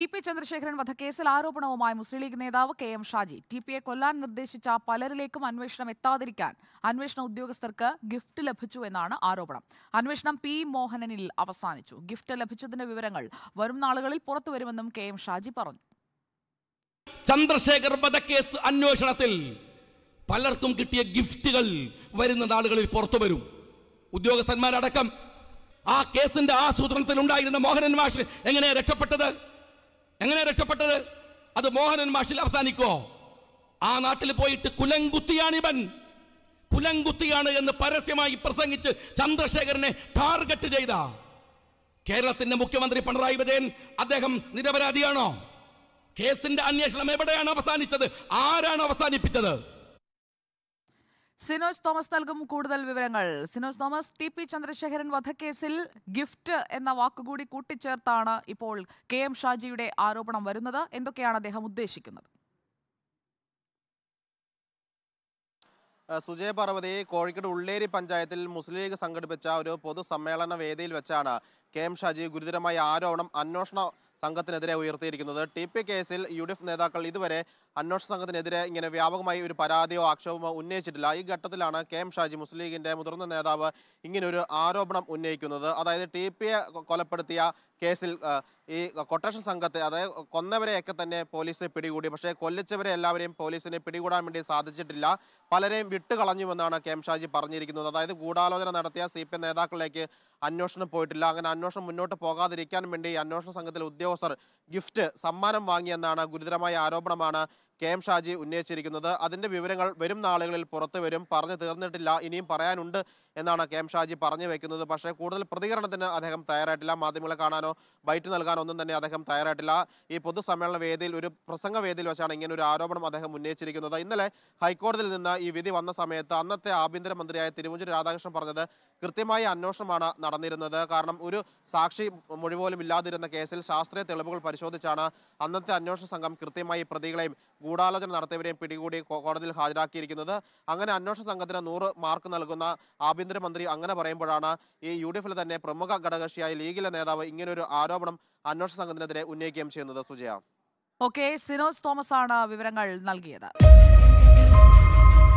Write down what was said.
T P Chandrasekharan വധക്കേസിൽ ആരോപണവുമായി മുസ്ലിം ലീഗ് നേതാവ് K M Shaji T A കൊല്ലാൻ നിർദ്ദേശിച്ച പലരിലേക്കും അന്വേഷണം എത്താതിരിക്കാൻ അന്വേഷണ ഉദ്യോഗസ്ഥർക്ക് ഗിഫ്റ്റ് ലഭിച്ചു എന്നാണ് ആരോപണം അന്വേഷണം പി മോഹനനിൽ അവസാനിച്ചു ഗിഫ്റ്റ് ലഭിച്ചതിന്റെ വിവരങ്ങൾ വരും നാളുകളിൽ പുറത്തുവരുമെന്നും കെ എം ഷാജി പറഞ്ഞു ചന്ദ്രശേഖർ വധക്കേസ് അന്വേഷണത്തിൽ പലർക്കും കിട്ടിയ ഗിഫ്റ്റുകൾ വരുന്ന നാളുകളിൽ പുറത്തുവരും ഉദ്യോഗസ്ഥന്മാരടക്കം ആ കേസിന്റെ ആസൂത്രണത്തിൽ ഉണ്ടായിരുന്ന മോഹനൻ മാഷ് എങ്ങനെയാണ് രക്ഷപ്പെട്ടത് എങ്ങനെ രക്ഷപ്പെട്ടത് അത് മോഹനൻ മാഷിൽ അവസാനിക്കോ ആ നാട്ടിൽ പോയിട്ട് കുലംകുത്തിയാണിവൻ കുലങ്കുത്തിയാണ് എന്ന് പരസ്യമായി പ്രസംഗിച്ച് ചന്ദ്രശേഖരനെ ടാർഗറ്റ് ചെയ്ത കേരളത്തിന്റെ മുഖ്യമന്ത്രി പിണറായി വിജയൻ അദ്ദേഹം നിരപരാധിയാണോ കേസിന്റെ അന്വേഷണം എവിടെയാണ് അവസാനിച്ചത് ആരാണ് അവസാനിപ്പിച്ചത് സിനോസ് തോമസ് നൽകും കൂടുതൽ വിവരങ്ങൾ സിനോസ് തോമസ് ടി പി ചന്ദ്രശേഖരൻ വധക്കേസിൽ ഗിഫ്റ്റ് എന്ന വാക്കുകൂടി കൂട്ടിച്ചേർത്താണ് ഇപ്പോൾ കെ എം ഷാജിയുടെ ആരോപണം വരുന്നത് എന്തൊക്കെയാണ് അദ്ദേഹം ഉദ്ദേശിക്കുന്നത് സുജയ പാർവതി കോഴിക്കോട് ഉള്ളേരി പഞ്ചായത്തിൽ മുസ്ലിം ലീഗ് സംഘടിപ്പിച്ച ഒരു പൊതുസമ്മേളന വേദിയിൽ വെച്ചാണ് കെ എം ഷാജി ഗുരുതരമായ ആരോപണം അന്വേഷണ സംഘത്തിനെതിരെ ഉയർത്തിയിരിക്കുന്നത് ടി പി കേസിൽ യു നേതാക്കൾ ഇതുവരെ അന്വേഷണ സംഘത്തിനെതിരെ ഇങ്ങനെ വ്യാപകമായി ഒരു പരാതിയോ ആക്ഷേപമോ ഉന്നയിച്ചിട്ടില്ല ഈ ഘട്ടത്തിലാണ് കെ എം ഷാജി മുസ്ലിം ലീഗിന്റെ മുതിർന്ന നേതാവ് ഇങ്ങനൊരു ആരോപണം ഉന്നയിക്കുന്നത് അതായത് ടി എ കൊലപ്പെടുത്തിയ കേസിൽ ഈ കൊട്ടേഷൻ സംഘത്തെ അതായത് കൊന്നവരെയൊക്കെ തന്നെ പോലീസ് പിടികൂടി പക്ഷേ കൊല്ലിച്ചവരെ എല്ലാവരെയും പോലീസിന് പിടികൂടാൻ വേണ്ടി സാധിച്ചിട്ടില്ല പലരെയും വിട്ടുകളഞ്ഞുവെന്നാണ് കെ എം ഷാജി പറഞ്ഞിരിക്കുന്നത് അതായത് ഗൂഢാലോചന നടത്തിയ സി പി നേതാക്കളിലേക്ക് അന്വേഷണം പോയിട്ടില്ല അങ്ങനെ അന്വേഷണം മുന്നോട്ട് പോകാതിരിക്കാൻ വേണ്ടി അന്വേഷണ സംഘത്തിലെ ഉദ്യോഗസ്ഥർ ഗിഫ്റ്റ് സമ്മാനം വാങ്ങിയെന്നാണ് ഗുരുതരമായ ആരോപണമാണ് കെ എം ഷാജി ഉന്നയിച്ചിരിക്കുന്നത് അതിൻ്റെ വിവരങ്ങൾ വരും നാളുകളിൽ പുറത്തു വരും പറഞ്ഞു തീർന്നിട്ടില്ല ഇനിയും പറയാനുണ്ട് എന്നാണ് കെ എം ഷാജി പറഞ്ഞു വെക്കുന്നത് പക്ഷേ കൂടുതൽ പ്രതികരണത്തിന് അദ്ദേഹം തയ്യാറായിട്ടില്ല മാധ്യമങ്ങളെ കാണാനോ ബൈറ്റ് നൽകാനോ ഒന്നും തന്നെ അദ്ദേഹം തയ്യാറായിട്ടില്ല ഈ പൊതുസമ്മേളന വേദിയിൽ ഒരു പ്രസംഗ വേദിയിൽ വെച്ചാണ് ഇങ്ങനെ ഒരു ആരോപണം അദ്ദേഹം ഉന്നയിച്ചിരിക്കുന്നത് ഇന്നലെ ഹൈക്കോടതിയിൽ നിന്ന് ഈ വിധി വന്ന സമയത്ത് അന്നത്തെ ആഭ്യന്തരമന്ത്രിയായ തിരുവഞ്ചൂർ രാധാകൃഷ്ണൻ പറഞ്ഞത് കൃത്യമായ അന്വേഷണമാണ് നടന്നിരുന്നത് കാരണം ഒരു സാക്ഷി മൊഴി പോലും ഇല്ലാതിരുന്ന കേസിൽ ശാസ്ത്രീയ തെളിവുകൾ പരിശോധിച്ചാണ് അന്നത്തെ അന്വേഷണ സംഘം കൃത്യമായി പ്രതികളെയും ഗൂഢാലോചന നടത്തിയവരെയും പിടികൂടി കോടതിയിൽ ഹാജരാക്കിയിരിക്കുന്നത് അങ്ങനെ അന്വേഷണ സംഘത്തിന് നൂറ് മാർക്ക് നൽകുന്ന ആഭ്യന്തരമന്ത്രി അങ്ങനെ പറയുമ്പോഴാണ് ഈ യു ഡി എഫിൽ തന്നെ പ്രമുഖ ഘടകക്ഷിയായ ലീഗിലെ നേതാവ് ഇങ്ങനൊരു ആരോപണം അന്വേഷണ സംഘത്തിനെതിരെ ഉന്നയിക്കുകയും ചെയ്യുന്നത് സുജയ ഓക്കെ സിനോസ് തോമസ് ആണ് വിവരങ്ങൾ നൽകിയത്